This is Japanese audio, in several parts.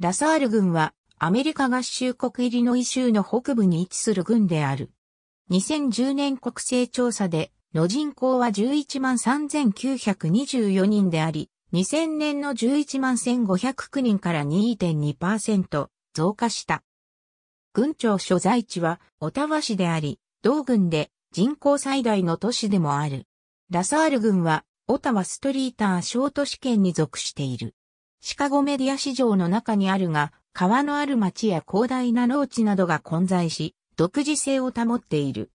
ラサール軍はアメリカ合衆国イリノイ州の北部に位置する軍である。2010年国勢調査での人口は11万3924人であり、2000年の11万1509人から2.2%増加した。軍庁所在地はオタワ市であり、同軍で人口最大の都市でもある。ラサール軍はオタワストリーター小都市圏に属している。シカゴメディア市場の中にあるが、川のある町や広大な農地などが混在し、独自性を保っている。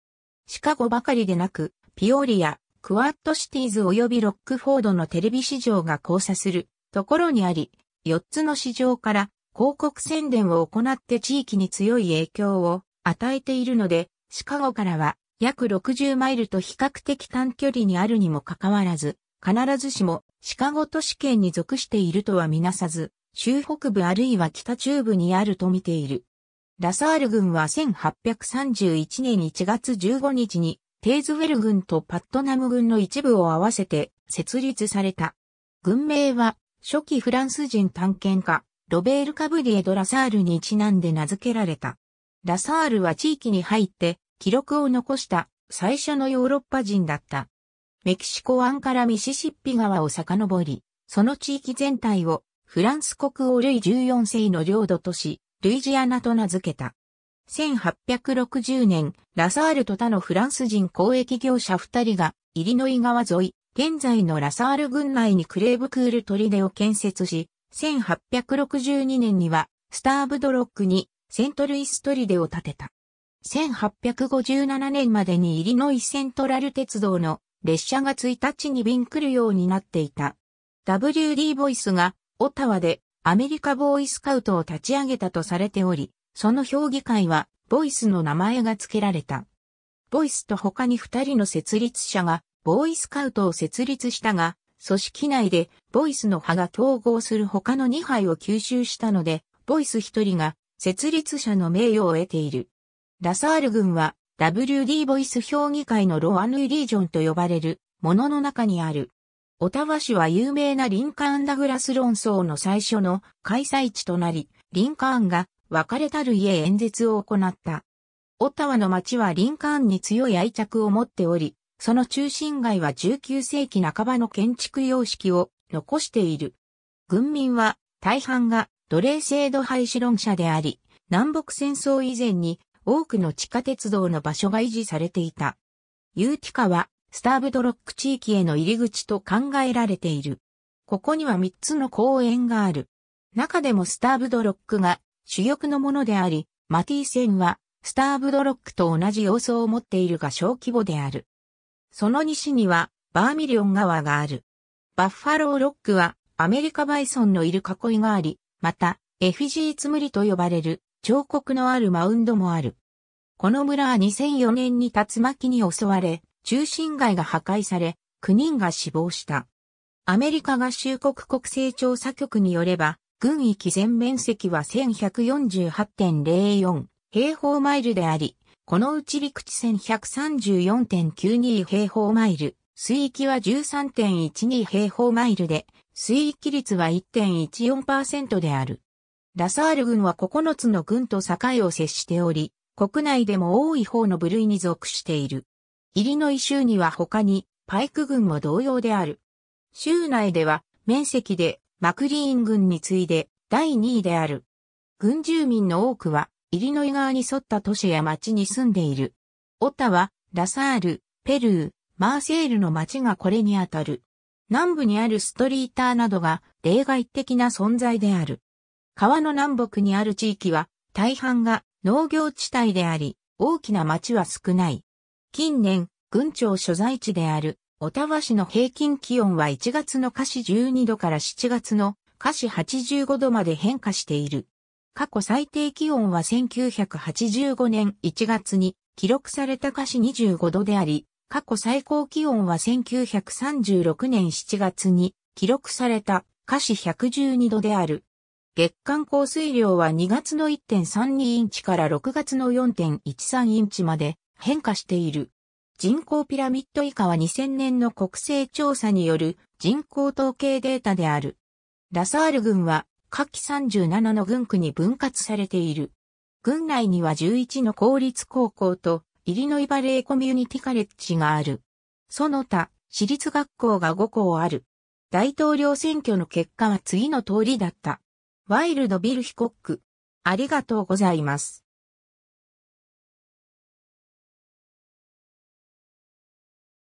シカゴばかりでなく、ピオリア、クワッドシティーズ及びロックフォードのテレビ市場が交差するところにあり、4つの市場から広告宣伝を行って地域に強い影響を与えているので、シカゴからは約60マイルと比較的短距離にあるにもかかわらず、必ずしもシカゴ都市圏に属しているとはみなさず、州北部あるいは北中部にあるとみている。ラサール軍は1831年1月15日に、テーズウェル軍とパットナム軍の一部を合わせて設立された。軍名は、初期フランス人探検家、ロベール・カブリエ・ド・ラサールにちなんで名付けられた。ラサールは地域に入って記録を残した最初のヨーロッパ人だった。メキシコ湾からミシシッピ川を遡り、その地域全体をフランス国王ルイ14世の領土とし、ルイジアナと名付けた。1860年、ラサールと他のフランス人交易業者2人が、イリノイ川沿い、現在のラサール郡内にクレーブクール砦を建設し、1862年には、スターブドロックにセントルイス砦を建てた。1857年までにイリノイセントラル鉄道の列車が1日に便来るようになっていた。WD ボイスがオタワでアメリカボーイスカウトを立ち上げたとされており、その評議会はボイスの名前が付けられた。ボイスと他に2人の設立者がボーイスカウトを設立したが、組織内でボイスの派が統合する他の2派を吸収したので、ボイス1人が設立者の名誉を得ている。ラサール軍は WD ボイス評議会のロアヌイリージョンと呼ばれるものの中にある。オタワ市は有名なリンカーン・ダグラス論争の最初の開催地となり、リンカーンが別れたる家演説を行った。オタワの町はリンカーンに強い愛着を持っており、その中心街は19世紀半ばの建築様式を残している。軍民は大半が奴隷制度廃止論者であり、南北戦争以前に多くの地下鉄道の場所が維持されていた。ユーティカは、スターブドロック地域への入り口と考えられている。ここには3つの公園がある。中でもスターブドロックが主力のものであり、マティ線はスターブドロックと同じ様相を持っているが小規模である。その西にはバーミリオン川がある。バッファローロックはアメリカバイソンのいる囲いがあり、またエフィジーツムリと呼ばれる彫刻のあるマウンドもある。この村は2004年に竜巻に襲われ、中心街が破壊され、9人が死亡した。アメリカ合衆国国勢調査局によれば、軍域全面積は1148.04平方マイルであり、このうち陸地1134.92平方マイル、水域は13.12平方マイルで、水域率は1.14%である。ラサール軍は9つの軍と境を接しており、国内でも多い方の部類に属している。イリノイ州には他にパイク軍も同様である。州内では面積でマクリーン軍に次いで第2位である。軍住民の多くはイリノイ側に沿った都市や町に住んでいる。オタはラサール、ペルー、マーセールの町がこれにあたる。南部にあるストリーターなどが例外的な存在である。川の南北にある地域は大半が農業地帯であり、大きな町は少ない。近年、郡庁所在地である、小田和市の平均気温は1月の下市12度から7月の下市85度まで変化している。過去最低気温は1985年1月に記録された下市25度であり、過去最高気温は1936年7月に記録された下市112度である。月間降水量は2月の1.32インチから6月の4.13インチまで変化している。人口ピラミッド以下は2000年の国勢調査による人口統計データである。ラサール郡は下記37の郡区に分割されている。郡内には11の公立高校とイリノイバレーコミュニティカレッジがある。その他、私立学校が5校ある。大統領選挙の結果は次の通りだった。ワイルドビルヒコック。ありがとうございます。